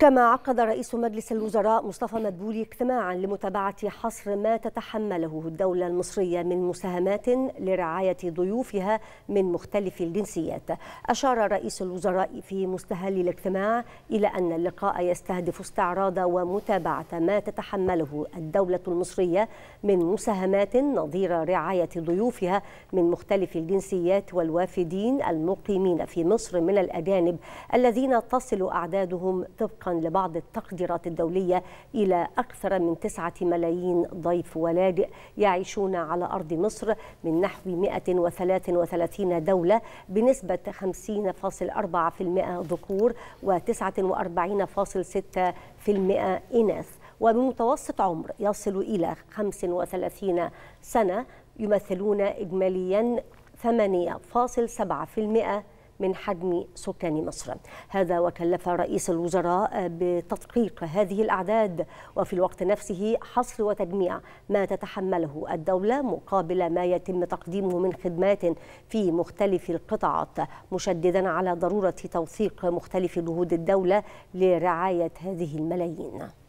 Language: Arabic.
كما عقد رئيس مجلس الوزراء مصطفى مدبولي اجتماعا لمتابعة حصر ما تتحمله الدولة المصرية من مساهمات لرعاية ضيوفها من مختلف الجنسيات أشار رئيس الوزراء في مستهل الاجتماع إلى أن اللقاء يستهدف استعراض ومتابعة ما تتحمله الدولة المصرية من مساهمات نظير رعاية ضيوفها من مختلف الجنسيات والوافدين المقيمين في مصر من الأجانب الذين تصل أعدادهم طبقا وفقا لبعض التقديرات الدولية إلى أكثر من 9 ملايين ضيف ولاجئ يعيشون على أرض مصر من نحو 133 دولة بنسبة 50.4% ذكور و49.6% إناث وبمتوسط عمر يصل إلى 35 سنة يمثلون إجماليا 8.7% من حجم سكان مصر هذا وكلف رئيس الوزراء بتدقيق هذه الأعداد وفي الوقت نفسه حصر وتجميع ما تتحمله الدولة مقابل ما يتم تقديمه من خدمات في مختلف القطاعات مشددا على ضرورة توثيق مختلف جهود الدولة لرعاية هذه الملايين